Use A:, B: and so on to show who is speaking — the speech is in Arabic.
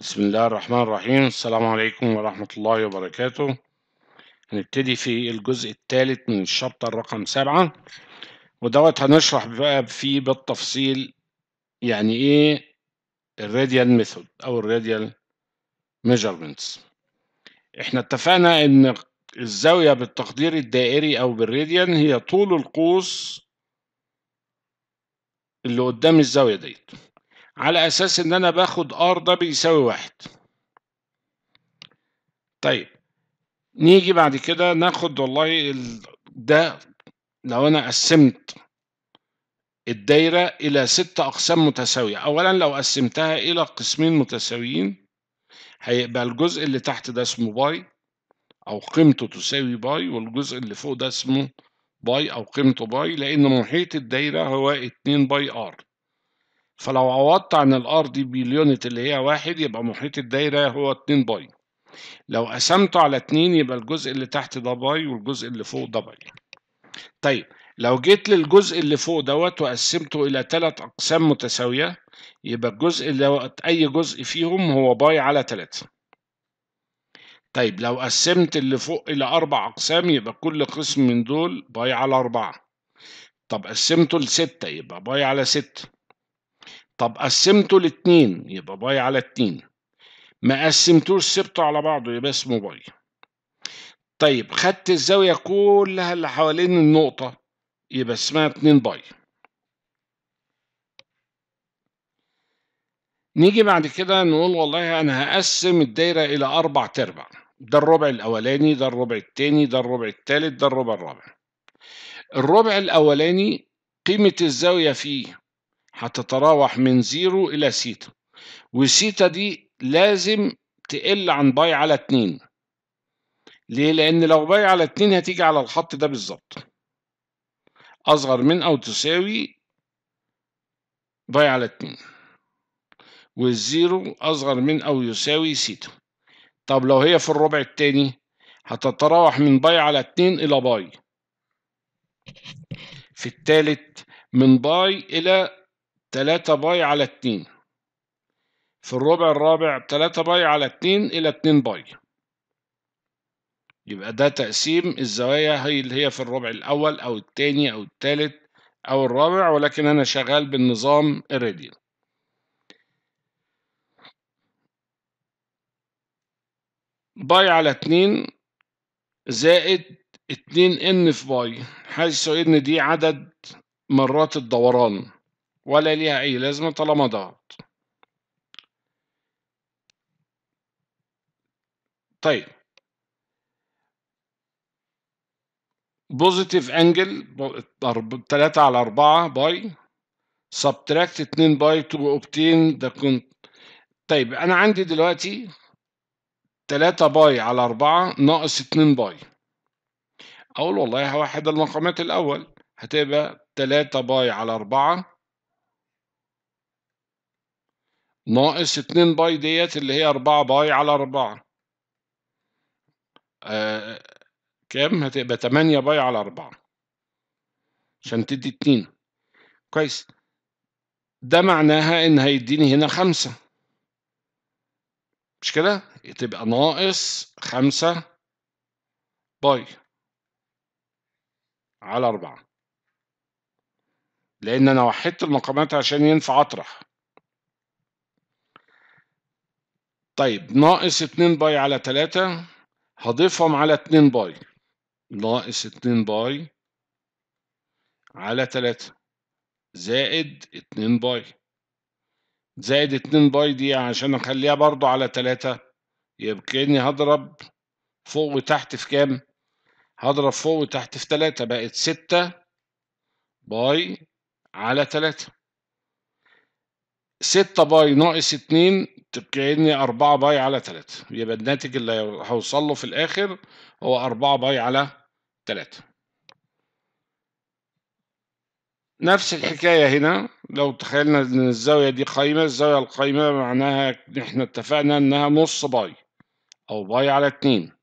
A: بسم الله الرحمن الرحيم السلام عليكم ورحمة الله وبركاته هنبتدي في الجزء الثالث من الشابتر رقم سبعة ودوت هنشرح بقى فيه بالتفصيل يعني ايه الراديال ميثود او الراديال ميجرمنتس احنا اتفقنا ان الزاوية بالتقدير الدائري او بالراديان هي طول القوس اللي قدام الزاوية ديت على أساس إن أنا باخد R ده بيساوي واحد طيب نيجي بعد كده ناخد والله ده لو أنا قسمت الدايرة إلى ست أقسام متساوية أولا لو قسمتها إلى قسمين متساويين هيبقى الجزء اللي تحت ده اسمه باي أو قيمته تساوي باي والجزء اللي فوق ده اسمه باي أو قيمته باي لأن محيط الدايرة هو 2 باي آر فلو عوضت عن الار دي باليونت اللي هي واحد يبقى محيط الدايرة هو 2 باي لو قسمته على 2 يبقى الجزء اللي تحت ده باي والجزء اللي فوق ده باي طيب لو جيت للجزء اللي فوق دوت وقسمته إلى ثلاث أقسام متساوية يبقى الجزء دوت أي جزء فيهم هو باي على تلاتة طيب لو قسمت اللي فوق إلى أربع أقسام يبقى كل قسم من دول باي على أربعة طب قسمته لستة يبقى باي على ستة طب قسمته لاتنين يبقى باي على اتنين ما قسمتوش سبته على بعضه يبقى اسمه باي طيب خدت الزاوية كلها اللي حوالين النقطة يبقى اسمها اتنين باي نيجي بعد كده نقول والله أنا هقسم الدايرة إلى أربع تربع ده الربع الأولاني ده الربع التاني ده الربع التالت ده الربع الرابع الربع الأولاني قيمة الزاوية فيه هتتراوح من زيرو إلى سيتا وسيتا دي لازم تقل عن باي على اتنين ليه؟ لأن لو باي على اتنين هتيجي على الخط ده بالظبط أصغر من أو تساوي باي على اتنين والزيرو أصغر من أو يساوي سيتا طب لو هي في الربع التاني هتتراوح من باي على اتنين إلى باي في التالت من باي إلى 3 باي على 2 في الربع الرابع 3 باي على 2 إلى 2 باي يبقى ده تقسيم الزوايا هي اللي هي في الربع الأول أو الثاني أو الثالث أو الرابع ولكن أنا شغال بالنظام الراديال باي على 2 زائد 2 ان في باي حيث ان دي عدد مرات الدوران ولا ليها أي لازمة طالما ضغط طيب بوزيتيف انجل 3 على 4 باي سبتراكت 2 باي تو اوبتين ده كنت طيب انا عندي دلوقتي 3 باي على 4 ناقص 2 باي اقول والله هوحد المقامات الاول هتبقى 3 باي على 4 ناقص 2 باي ديت اللي هي 4 باي على 4 آه كام هتبقى 8 باي على 4 عشان تدي 2 كويس ده معناها ان هيديني هنا 5 مش كده تبقى ناقص 5 باي على 4 لان انا وحدت المقامات عشان ينفع اطرح طيب ناقص 2 باي على 3 هضيفهم على 2 باي ناقص 2 باي على 3 زائد 2 باي زائد 2 باي دي عشان اخليها برضو على 3 يبقى اني هضرب فوق وتحت في كام؟ هضرب فوق وتحت في 3 بقت 6 باي على 3 6 باي ناقص 2 كأني أربعة باي على تلاتة يبقى الناتج اللي هوصل له في الآخر هو أربعة باي على تلاتة نفس الحكاية هنا لو تخيلنا إن الزاوية دي قايمة الزاوية القايمة معناها إحنا اتفقنا إنها نص باي أو باي على اتنين